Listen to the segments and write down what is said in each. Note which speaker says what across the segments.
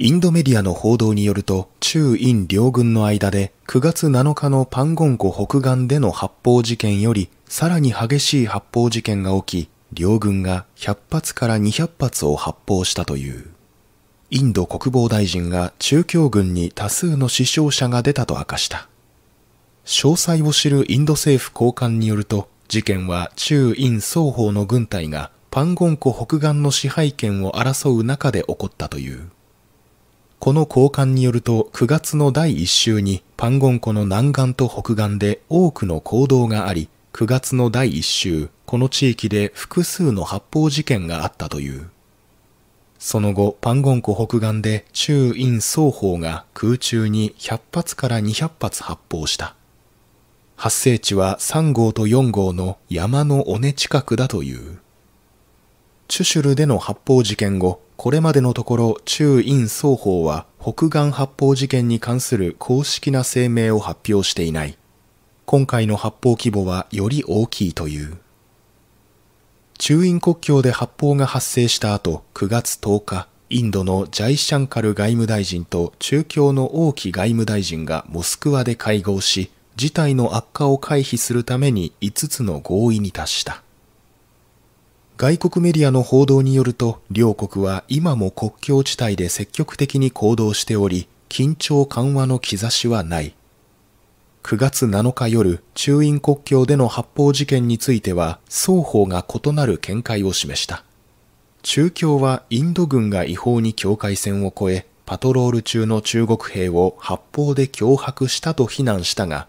Speaker 1: インドメディアの報道によると、中印両軍の間で9月7日のパンゴン湖北岸での発砲事件よりさらに激しい発砲事件が起き、両軍が100発から200発を発砲したという。インド国防大臣が中共軍に多数の死傷者が出たと明かした。詳細を知るインド政府高官によると、事件は中印双方の軍隊がパンゴン湖北岸の支配権を争う中で起こったという。この交換によると9月の第1週にパンゴン湖の南岸と北岸で多くの行動があり、9月の第1週、この地域で複数の発砲事件があったという。その後、パンゴン湖北岸で中陰双方が空中に100発から200発発砲した。発生地は3号と4号の山の尾根近くだという。チュシュルでの発砲事件後、これまでのところ中印双方は北岸発砲事件に関する公式な声明を発表していない。今回の発砲規模はより大きいという。中印国境で発砲が発生した後、9月10日、インドのジャイシャンカル外務大臣と中共の王毅外務大臣がモスクワで会合し、事態の悪化を回避するために5つの合意に達した。外国メディアの報道によると、両国は今も国境地帯で積極的に行動しており、緊張緩和の兆しはない。9月7日夜、中印国境での発砲事件については、双方が異なる見解を示した。中共はインド軍が違法に境界線を越え、パトロール中の中国兵を発砲で脅迫したと非難したが、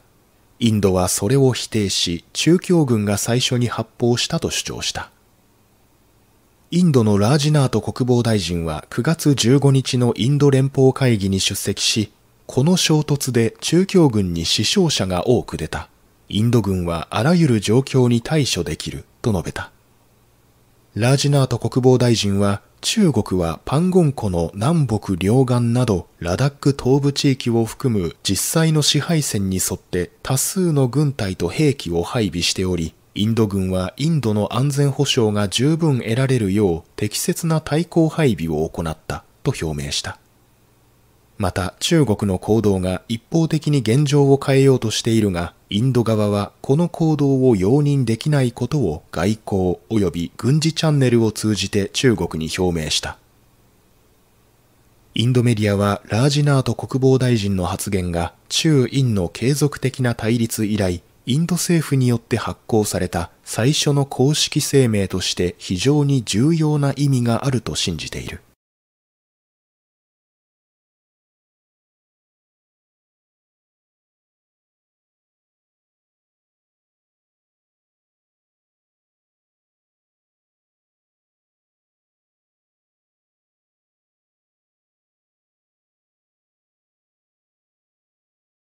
Speaker 1: インドはそれを否定し、中共軍が最初に発砲したと主張した。インドのラージナート国防大臣は9月15日のインド連邦会議に出席し、この衝突で中共軍に死傷者が多く出た。インド軍はあらゆる状況に対処できると述べた。ラージナート国防大臣は、中国はパンゴン湖の南北両岸などラダック東部地域を含む実際の支配線に沿って多数の軍隊と兵器を配備しており、インド軍はインドの安全保障が十分得られるよう適切な対抗配備を行ったと表明した。また中国の行動が一方的に現状を変えようとしているが、インド側はこの行動を容認できないことを外交及び軍事チャンネルを通じて中国に表明した。インドメディアはラージナート国防大臣の発言が中印の継続的な対立以来インド政府によって発行された最初の公式声明として非常に重要な意味があると信じている。